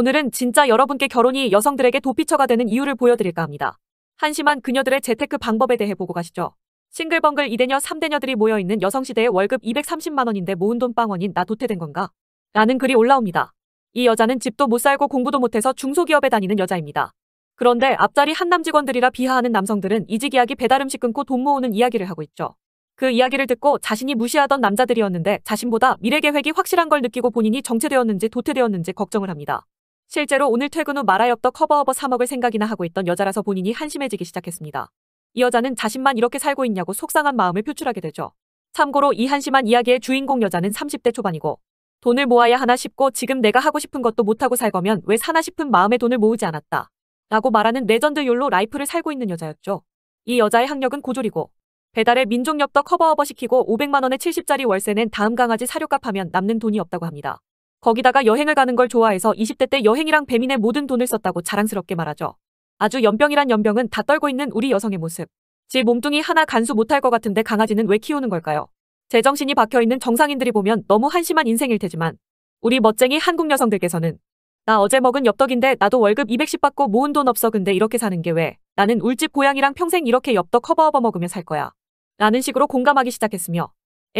오늘은 진짜 여러분께 결혼이 여성들에게 도피처가 되는 이유를 보여드릴까 합니다. 한심한 그녀들의 재테크 방법에 대해 보고 가시죠. 싱글벙글 이대녀 3대녀들이 모여있는 여성시대의 월급 230만원인데 모은 돈 빵원인 나 도태된 건가? 라는 글이 올라옵니다. 이 여자는 집도 못 살고 공부도 못해서 중소기업에 다니는 여자입니다. 그런데 앞자리 한남 직원들이라 비하하는 남성들은 이직 이야기 배달음식 끊고 돈 모으는 이야기를 하고 있죠. 그 이야기를 듣고 자신이 무시하던 남자들이었는데 자신보다 미래 계획이 확실한 걸 느끼고 본인이 정체되었는지 도태되었는지 걱정을 합니다. 실제로 오늘 퇴근 후 마라엽떡 커버업버 사먹을 생각이나 하고 있던 여자라서 본인이 한심해지기 시작했습니다. 이 여자는 자신만 이렇게 살고 있냐고 속상한 마음을 표출하게 되죠. 참고로 이 한심한 이야기의 주인공 여자는 30대 초반이고 돈을 모아야 하나 싶고 지금 내가 하고 싶은 것도 못하고 살 거면 왜 사나 싶은 마음에 돈을 모으지 않았다. 라고 말하는 레전드 욜로 라이프를 살고 있는 여자였죠. 이 여자의 학력은 고졸이고 배달에 민족엽떡 커버업버 시키고 500만원에 70짜리 월세 낸 다음 강아지 사료값 하면 남는 돈이 없다고 합니다. 거기다가 여행을 가는 걸 좋아해서 20대 때 여행이랑 배민의 모든 돈을 썼다고 자랑스럽게 말하죠. 아주 연병이란 연병은 다 떨고 있는 우리 여성의 모습. 지 몸뚱이 하나 간수 못할 것 같은데 강아지는 왜 키우는 걸까요? 제정신이 박혀있는 정상인들이 보면 너무 한심한 인생일 테지만 우리 멋쟁이 한국 여성들께서는 나 어제 먹은 엽떡인데 나도 월급 210 받고 모은 돈 없어 근데 이렇게 사는 게 왜? 나는 울집 고양이랑 평생 이렇게 엽떡 커버업어 먹으며 살 거야. 라는 식으로 공감하기 시작했으며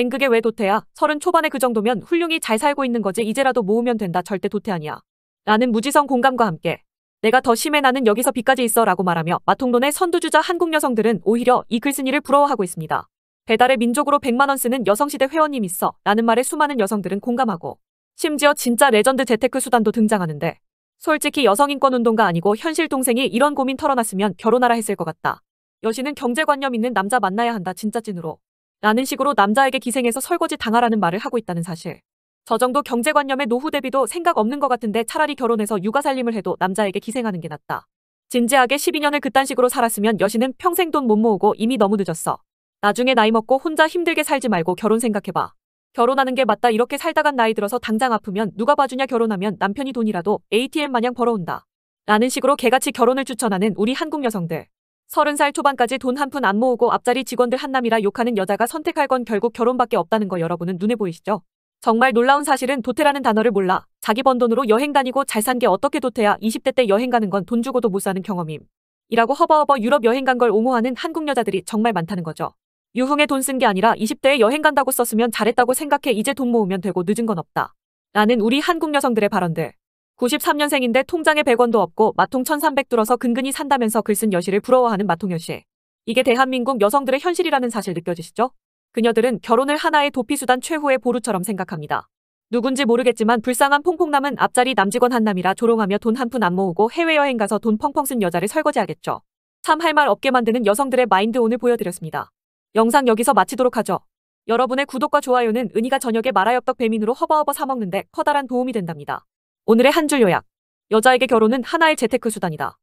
앵극게왜 도태야? 서른 초반에 그 정도면 훌륭히 잘 살고 있는 거지 이제라도 모으면 된다 절대 도태 아니야. 라는 무지성 공감과 함께 내가 더 심해 나는 여기서 비까지 있어 라고 말하며 마통론의 선두주자 한국 여성들은 오히려 이 글쓴이를 부러워하고 있습니다. 배달의 민족으로 100만원 쓰는 여성시대 회원님 있어 라는 말에 수많은 여성들은 공감하고 심지어 진짜 레전드 재테크 수단도 등장하는데 솔직히 여성인권운동가 아니고 현실 동생이 이런 고민 털어놨으면 결혼하라 했을 것 같다. 여신은 경제관념 있는 남자 만나야 한다 진짜 찐으로. 라는 식으로 남자에게 기생해서 설거지 당하라는 말을 하고 있다는 사실. 저 정도 경제관념의 노후 대비도 생각 없는 것 같은데 차라리 결혼해서 육아 살림을 해도 남자에게 기생하는 게 낫다. 진지하게 12년을 그딴 식으로 살았으면 여신은 평생 돈 못 모으고 이미 너무 늦었어. 나중에 나이 먹고 혼자 힘들게 살지 말고 결혼 생각해봐. 결혼하는 게 맞다 이렇게 살다간 나이 들어서 당장 아프면 누가 봐주냐 결혼하면 남편이 돈이라도 ATM 마냥 벌어온다. 라는 식으로 개같이 결혼을 추천하는 우리 한국 여성들. 30살 초반까지 돈 한 푼 안 모으고 앞자리 직원들 한남이라 욕하는 여자가 선택할 건 결국 결혼밖에 없다는 거 여러분은 눈에 보이시죠? 정말 놀라운 사실은 도태라는 단어를 몰라 자기 번 돈으로 여행 다니고 잘 산 게 어떻게 도태야 20대 때 여행 가는 건 돈 주고도 못 사는 경험임. 이라고 허버허버 유럽 여행 간 걸 옹호하는 한국 여자들이 정말 많다는 거죠. 유흥에 돈 쓴 게 아니라 20대에 여행 간다고 썼으면 잘했다고 생각해 이제 돈 모으면 되고 늦은 건 없다. 라는 우리 한국 여성들의 발언들. 93년생인데 통장에 100원도 없고 마통 1300들어서 근근히 산다면서 글쓴여실을 부러워하는 마통여실 이게 대한민국 여성들의 현실이라는 사실 느껴지시죠? 그녀들은 결혼을 하나의 도피수단 최후의 보루처럼 생각합니다. 누군지 모르겠지만 불쌍한 퐁퐁남은 앞자리 남직원 한남이라 조롱하며 돈 한 푼 안 모으고 해외여행 가서 돈 펑펑 쓴 여자를 설거지하겠죠. 참 할 말 없게 만드는 여성들의 마인드 오늘 보여드렸습니다. 영상 여기서 마치도록 하죠. 여러분의 구독과 좋아요는 은희가 저녁에 마라엽떡 배민으로 허버허버 사먹는데 커다란 도움이 된답니다. 오늘의 한 줄 요약. 여자에게 결혼은 하나의 재테크 수단이다.